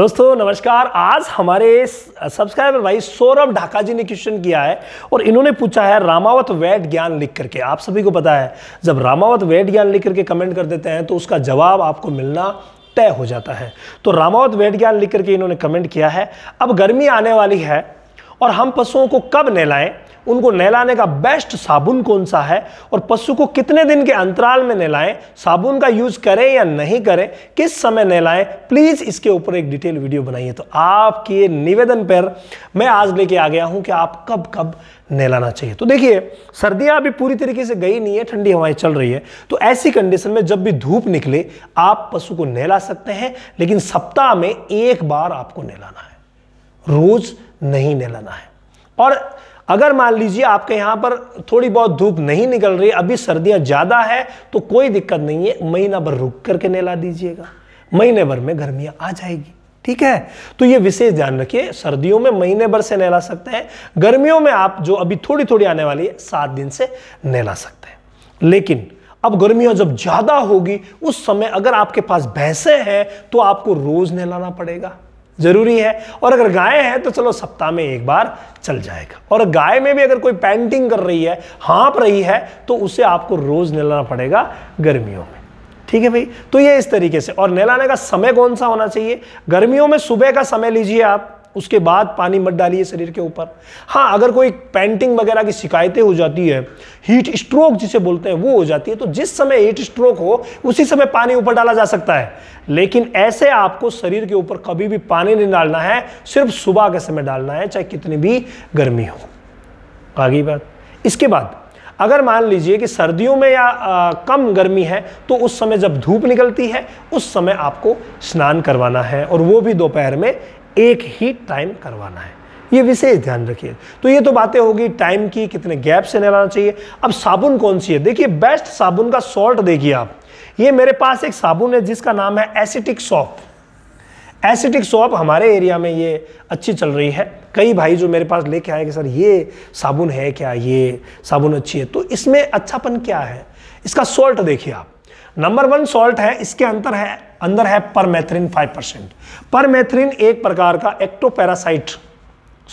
दोस्तों नमस्कार आज हमारे सब्सक्राइबर भाई सौरभ ढाका जी ने क्वेश्चन किया है और इन्होंने पूछा है रामावत वैट ज्ञान लिख करके आप सभी को पता है जब रामावत वैट ज्ञान लिख करके कमेंट कर देते हैं तो उसका जवाब आपको मिलना तय हो जाता है तो रामावत वैट ज्ञान लिख करके इन्होंने कमेंट किया है अब गर्मी आने वाली है और हम पशुओं को कब नहलाएं उनको नहलाने का बेस्ट साबुन कौन सा है और पशु को कितने दिन के अंतराल में नहलाएं साबुन का यूज करें या नहीं करें किस समय नहलाएं प्लीज इसके ऊपर एक डिटेल वीडियो बनाइए तो आपके निवेदन पर मैं आज लेके आ गया हूं कि आप कब कब नहलाना चाहिए तो देखिए सर्दियां अभी पूरी तरीके से गई नहीं है ठंडी हवाएं चल रही है तो ऐसी कंडीशन में जब भी धूप निकले आप पशु को नहला सकते हैं लेकिन सप्ताह में एक बार आपको नहलाना है रोज नहीं नहलाना है और अगर मान लीजिए आपके यहाँ पर थोड़ी बहुत धूप नहीं निकल रही अभी सर्दियाँ ज़्यादा है तो कोई दिक्कत नहीं है महीना भर रुक करके नहला दीजिएगा महीने भर में गर्मियाँ आ जाएगी ठीक है तो ये विशेष ध्यान रखिए सर्दियों में महीने भर से नहला सकते हैं गर्मियों में आप जो अभी थोड़ी थोड़ी आने वाली है सात दिन से नहला सकते हैं लेकिन अब गर्मियां जब ज़्यादा होगी उस समय अगर आपके पास भैंसे हैं तो आपको रोज़ नहलाना पड़ेगा ज़रूरी है और अगर गाय है तो चलो सप्ताह में एक बार चल जाएगा और गाय में भी अगर कोई पेंटिंग कर रही है हाँप रही है तो उसे आपको रोज़ नहलाना पड़ेगा गर्मियों में ठीक है भाई तो ये इस तरीके से और नहलाने का समय कौन सा होना चाहिए गर्मियों में सुबह का समय लीजिए आप उसके बाद पानी मत डालिए शरीर के ऊपर हाँ अगर कोई पेंटिंग वगैरह की शिकायतें हो जाती है हीट स्ट्रोक जिसे बोलते हैं वो हो जाती है तो जिस समय हीट स्ट्रोक हो उसी समय पानी ऊपर डाला जा सकता है लेकिन ऐसे आपको शरीर के ऊपर कभी भी पानी नहीं डालना है सिर्फ सुबह के समय डालना है चाहे कितनी भी गर्मी हो आगे बात इसके बाद अगर मान लीजिए कि सर्दियों में या आ, कम गर्मी है तो उस समय जब धूप निकलती है उस समय आपको स्नान करवाना है और वो भी दोपहर में एक ही टाइम करवाना है ये विशेष ध्यान रखिए तो ये तो बातें होगी टाइम की कितने गैप से नहलाना चाहिए अब साबुन कौन सी है देखिए बेस्ट साबुन का सॉल्ट देखिए आप ये मेरे पास एक साबुन है जिसका नाम है एसिटिक सॉप एसिटिक सॉप हमारे एरिया में ये अच्छी चल रही है कई भाई जो मेरे पास लेके आए कि सर ये साबुन है क्या ये साबुन अच्छी है तो इसमें अच्छापन क्या है इसका सॉल्ट देखिए आप नंबर वन सॉल्ट है इसके अंतर है अंदर है परमेथ्रिन फाइव परसेंट परमेथ्रिन एक प्रकार का एक्टोपैरासाइट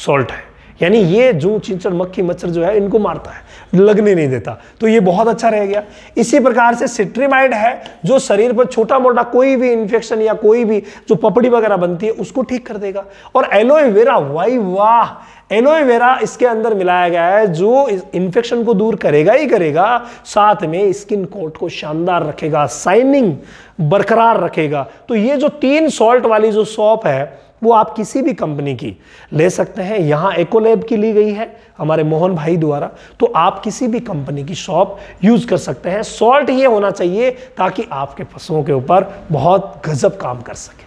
सॉल्ट है यानी ये जो चीचड़ मक्खी मच्छर जो है इनको मारता है लगने नहीं देता तो ये बहुत अच्छा रह गया इसी प्रकार से सिट्रीमाइड है जो शरीर पर छोटा मोटा कोई भी इंफेक्शन या कोई भी जो पपड़ी वगैरह बनती है उसको ठीक कर देगा और एलोवेरा वाई वाह एलोवेरा इसके अंदर मिलाया गया है जो इन्फेक्शन को दूर करेगा ही करेगा साथ में स्किन कोट को शानदार रखेगा साइनिंग बरकरार रखेगा तो ये जो तीन सॉल्ट वाली जो सॉप है वो आप किसी भी कंपनी की ले सकते हैं यहाँ एकोलैब की ली गई है हमारे मोहन भाई द्वारा तो आप किसी भी कंपनी की शॉप यूज कर सकते हैं सॉल्ट ये होना चाहिए ताकि आपके फसलों के ऊपर बहुत गजब काम कर सके